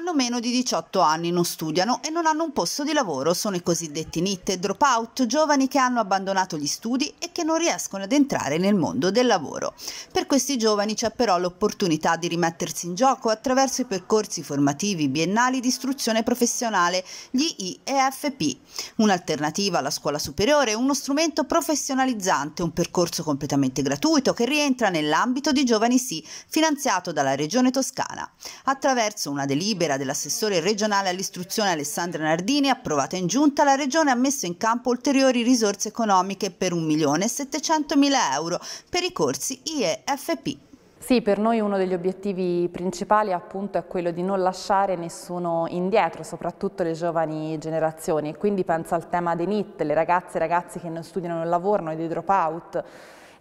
hanno meno di 18 anni, non studiano e non hanno un posto di lavoro, sono i cosiddetti NIT e dropout, giovani che hanno abbandonato gli studi e che non riescono ad entrare nel mondo del lavoro. Per questi giovani c'è però l'opportunità di rimettersi in gioco attraverso i percorsi formativi biennali di istruzione professionale, gli IEFP, un'alternativa alla scuola superiore, è uno strumento professionalizzante, un percorso completamente gratuito che rientra nell'ambito di Giovani Sì, finanziato dalla Regione Toscana. Attraverso una delibera delibera dell'assessore regionale all'istruzione Alessandra Nardini, approvata in giunta, la Regione ha messo in campo ulteriori risorse economiche per 1.700.000 euro per i corsi IEFP sì, per noi uno degli obiettivi principali appunto è quello di non lasciare nessuno indietro, soprattutto le giovani generazioni. Quindi penso al tema dei NIT, le ragazze e ragazzi che non studiano e non lavorano, i dropout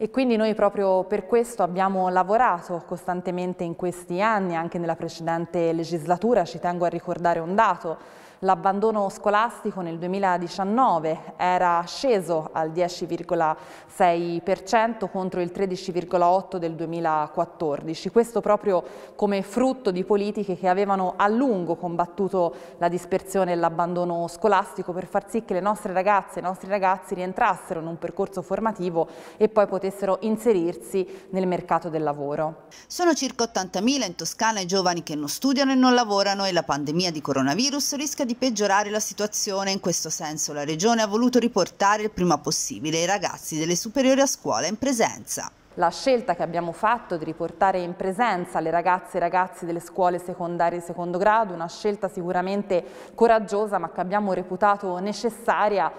e quindi noi proprio per questo abbiamo lavorato costantemente in questi anni, anche nella precedente legislatura, ci tengo a ricordare un dato, L'abbandono scolastico nel 2019 era sceso al 10,6% contro il 13,8% del 2014. Questo proprio come frutto di politiche che avevano a lungo combattuto la dispersione e l'abbandono scolastico per far sì che le nostre ragazze e i nostri ragazzi rientrassero in un percorso formativo e poi potessero inserirsi nel mercato del lavoro. Sono circa 80.000 in Toscana i giovani che non studiano e non lavorano e la pandemia di coronavirus rischia di di peggiorare la situazione, in questo senso la Regione ha voluto riportare il prima possibile i ragazzi delle superiori a scuola in presenza. La scelta che abbiamo fatto di riportare in presenza le ragazze e i ragazzi delle scuole secondarie di secondo grado, una scelta sicuramente coraggiosa ma che abbiamo reputato necessaria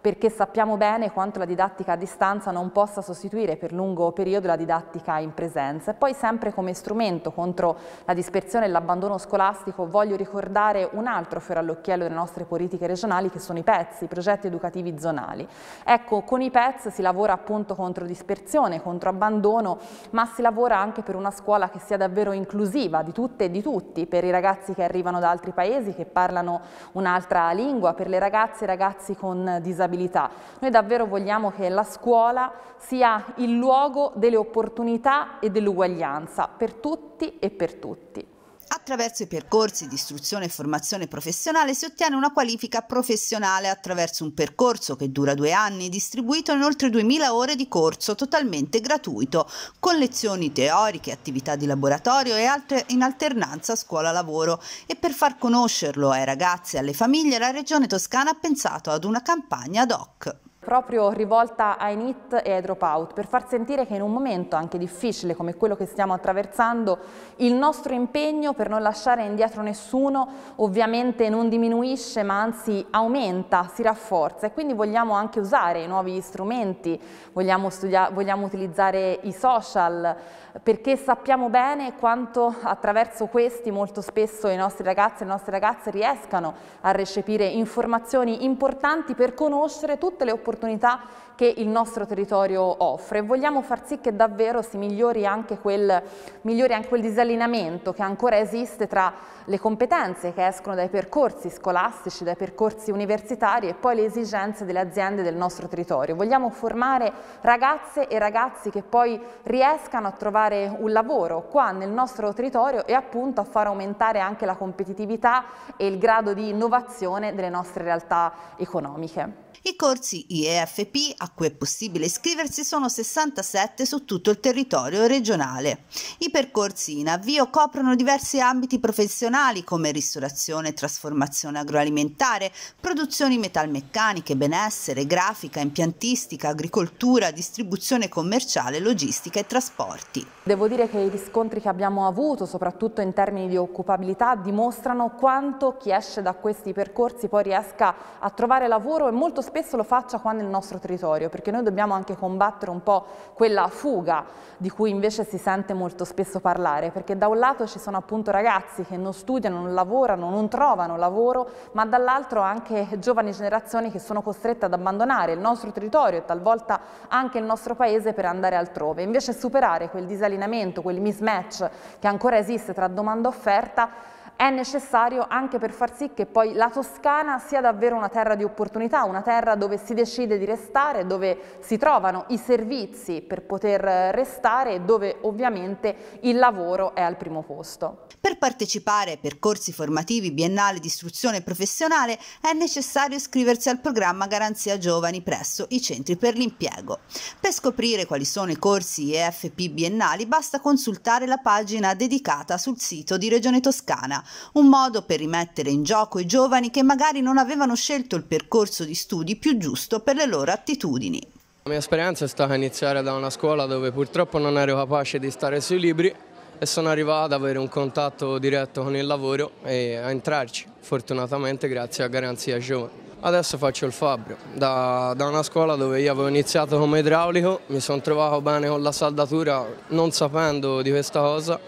perché sappiamo bene quanto la didattica a distanza non possa sostituire per lungo periodo la didattica in presenza. E poi sempre come strumento contro la dispersione e l'abbandono scolastico voglio ricordare un altro fiore all'occhiello delle nostre politiche regionali che sono i PEZ, i progetti educativi zonali. Ecco, con i PEZ si lavora appunto contro dispersione, contro abbandono, ma si lavora anche per una scuola che sia davvero inclusiva di tutte e di tutti, per i ragazzi che arrivano da altri paesi, che parlano un'altra lingua, per le ragazze e i ragazzi con disabilità vulnerabilità. Noi davvero vogliamo che la scuola sia il luogo delle opportunità e dell'uguaglianza per tutti e per tutti. Attraverso i percorsi di istruzione e formazione professionale si ottiene una qualifica professionale attraverso un percorso che dura due anni, distribuito in oltre 2000 ore di corso totalmente gratuito, con lezioni teoriche, attività di laboratorio e altre in alternanza scuola-lavoro. E per far conoscerlo ai ragazzi e alle famiglie, la Regione Toscana ha pensato ad una campagna ad hoc proprio rivolta ai NIT e ai dropout, per far sentire che in un momento anche difficile come quello che stiamo attraversando, il nostro impegno per non lasciare indietro nessuno ovviamente non diminuisce ma anzi aumenta, si rafforza e quindi vogliamo anche usare nuovi strumenti, vogliamo, vogliamo utilizzare i social perché sappiamo bene quanto attraverso questi molto spesso i nostri ragazzi e le nostre ragazze riescano a recepire informazioni importanti per conoscere tutte le opportunità opportunità che il nostro territorio offre. Vogliamo far sì che davvero si migliori anche quel, migliori anche quel disallineamento che ancora esiste tra le competenze che escono dai percorsi scolastici, dai percorsi universitari e poi le esigenze delle aziende del nostro territorio. Vogliamo formare ragazze e ragazzi che poi riescano a trovare un lavoro qua nel nostro territorio e appunto a far aumentare anche la competitività e il grado di innovazione delle nostre realtà economiche. I corsi IE EFP a cui è possibile iscriversi sono 67 su tutto il territorio regionale. I percorsi in avvio coprono diversi ambiti professionali come ristorazione trasformazione agroalimentare, produzioni metalmeccaniche, benessere, grafica, impiantistica, agricoltura, distribuzione commerciale, logistica e trasporti. Devo dire che i riscontri che abbiamo avuto, soprattutto in termini di occupabilità, dimostrano quanto chi esce da questi percorsi poi riesca a trovare lavoro e molto spesso lo faccia qua nel nostro territorio, perché noi dobbiamo anche combattere un po' quella fuga di cui invece si sente molto spesso parlare, perché da un lato ci sono appunto ragazzi che non studiano, non lavorano, non trovano lavoro, ma dall'altro anche giovani generazioni che sono costrette ad abbandonare il nostro territorio e talvolta anche il nostro paese per andare altrove. Invece superare quel disalino allenamento, quel mismatch che ancora esiste tra domanda e offerta, è necessario anche per far sì che poi la Toscana sia davvero una terra di opportunità, una terra dove si decide di restare, dove si trovano i servizi per poter eh, restare e dove ovviamente il lavoro è al primo posto. Per partecipare ai percorsi formativi biennali di istruzione professionale è necessario iscriversi al programma Garanzia Giovani presso i centri per l'impiego. Per scoprire quali sono i corsi EFP biennali basta consultare la pagina dedicata sul sito di Regione Toscana un modo per rimettere in gioco i giovani che magari non avevano scelto il percorso di studi più giusto per le loro attitudini. La mia esperienza è stata iniziare da una scuola dove purtroppo non ero capace di stare sui libri e sono arrivato ad avere un contatto diretto con il lavoro e a entrarci, fortunatamente grazie a Garanzia Giovani. Adesso faccio il Fabio, da, da, una scuola dove io avevo iniziato come idraulico, mi sono trovato bene con la saldatura non sapendo di questa cosa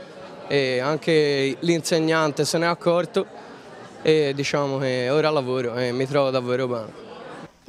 e anche l'insegnante se n'è accorto e diciamo che ora lavoro e mi trovo davvero bene.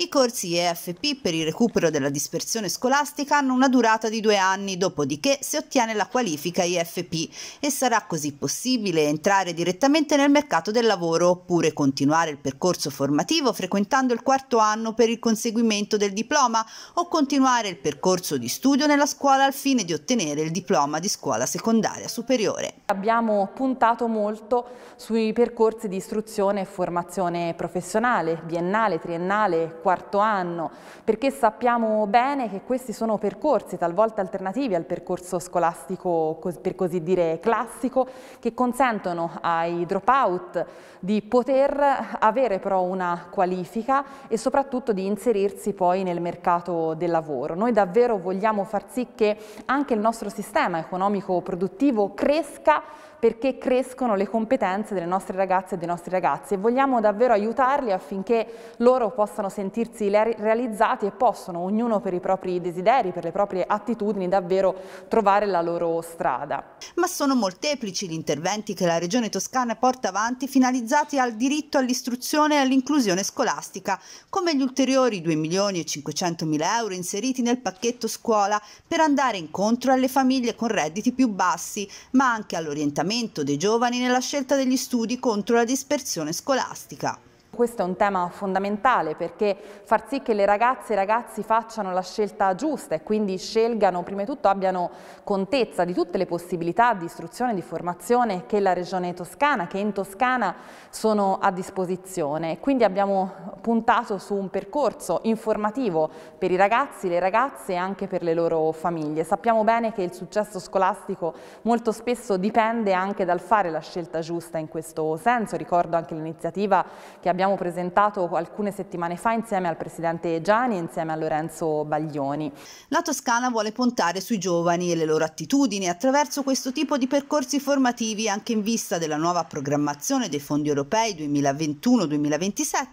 I corsi EFP per il recupero della dispersione scolastica hanno una durata di due anni, dopodiché si ottiene la qualifica IFP e sarà così possibile entrare direttamente nel mercato del lavoro oppure continuare il percorso formativo frequentando il quarto anno per il conseguimento del diploma o continuare il percorso di studio nella scuola al fine di ottenere il diploma di scuola secondaria superiore. Abbiamo puntato molto sui percorsi di istruzione e formazione professionale, biennale, triennale, quarto quarto anno, perché sappiamo bene che questi sono percorsi talvolta alternativi al percorso scolastico per così dire classico che consentono ai dropout di poter avere però una qualifica e soprattutto di inserirsi poi nel mercato del lavoro. Noi davvero vogliamo far sì che anche il nostro sistema economico produttivo cresca perché crescono le competenze delle nostre ragazze e dei nostri ragazzi e vogliamo davvero aiutarli affinché loro possano sentire sentirsi realizzati e possono, ognuno per i propri desideri, per le proprie attitudini, davvero trovare la loro strada. Ma sono molteplici gli interventi che la Regione Toscana porta avanti finalizzati al diritto all'istruzione e all'inclusione scolastica, come gli ulteriori 2 milioni e 500 mila euro inseriti nel pacchetto scuola per andare incontro alle famiglie con redditi più bassi, ma anche all'orientamento dei giovani nella scelta degli studi contro la dispersione scolastica. Questo è un tema fondamentale perché far sì che le ragazze e i ragazzi facciano la scelta giusta e quindi scelgano, prima di tutto abbiano contezza di tutte le possibilità di istruzione e di formazione che la regione toscana, che in Toscana sono a disposizione. Quindi abbiamo puntato su un percorso informativo per i ragazzi, le ragazze e anche per le loro famiglie. Sappiamo bene che il successo scolastico molto spesso dipende anche dal fare la scelta giusta in questo senso. Ricordo anche l'iniziativa che abbiamo abbiamo presentato alcune settimane fa insieme al Presidente Gianni e insieme a Lorenzo Baglioni. La Toscana vuole puntare sui giovani e le loro attitudini attraverso questo tipo di percorsi formativi anche in vista della nuova programmazione dei fondi europei 2021-2027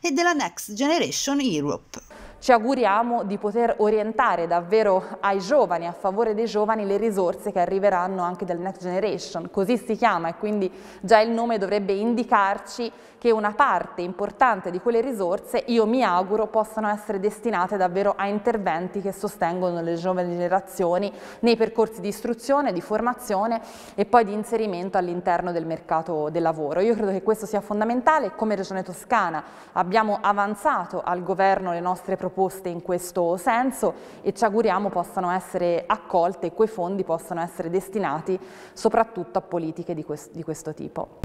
e della Next Generation Europe. Ci auguriamo di poter orientare davvero ai giovani, a favore dei giovani, le risorse che arriveranno anche dal Next Generation, così si chiama e quindi già il nome dovrebbe indicarci che una parte importante di quelle risorse, io mi auguro, possano essere destinate davvero a interventi che sostengono le giovani generazioni nei percorsi di istruzione, di formazione e poi di inserimento all'interno del mercato del lavoro. Io credo che questo sia fondamentale come Regione Toscana abbiamo avanzato al governo le nostre proposte proposte in questo senso e ci auguriamo possano essere accolte e quei fondi possano essere destinati soprattutto a politiche di, questo, di questo tipo.